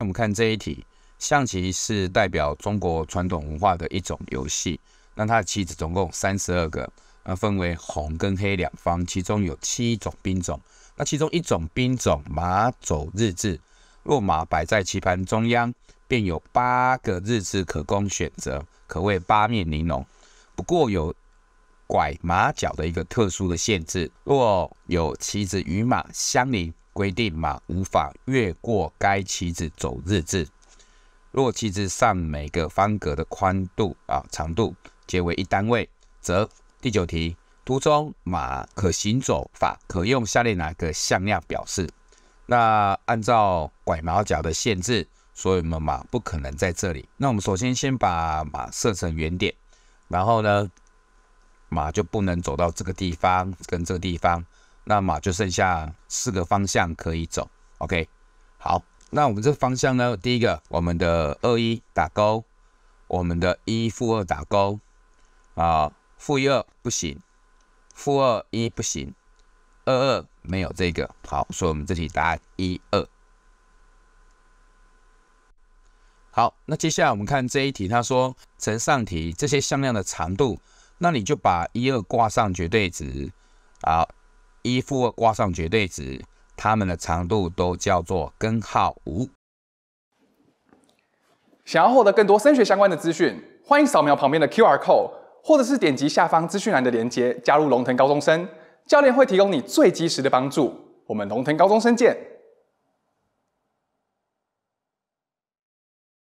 那我们看这一题，象棋是代表中国传统文化的一种游戏。那它的棋子总共三十二个，呃，分为红跟黑两方，其中有七种兵种。那其中一种兵种马走日字，若马摆在棋盘中央，便有八个日字可供选择，可谓八面玲珑。不过有拐马角的一个特殊的限制，若有棋子与马相邻。规定马无法越过该棋子走日字。若棋子上每个方格的宽度啊长度皆为一单位，则第九题图中马可行走法可用下列哪个向量表示？那按照拐毛角的限制，所以我们马不可能在这里。那我们首先先把马设成原点，然后呢，马就不能走到这个地方跟这个地方。那么就剩下四个方向可以走，OK，好，那我们这个方向呢？第一个，我们的二一打勾，我们的一负二打勾，啊，负一二不行，负二一不行，二二没有这个，好，所以我们这题答案一二。好，那接下来我们看这一题，他说乘上题这些向量的长度，那你就把一二挂上绝对值，好。一负二挂上绝对值，它们的长度都叫做根号五。想要获得更多升学相关的资讯，欢迎扫描旁边的 Q R code，或者是点击下方资讯栏的链接加入龙腾高中生，教练会提供你最及时的帮助。我们龙腾高中生见。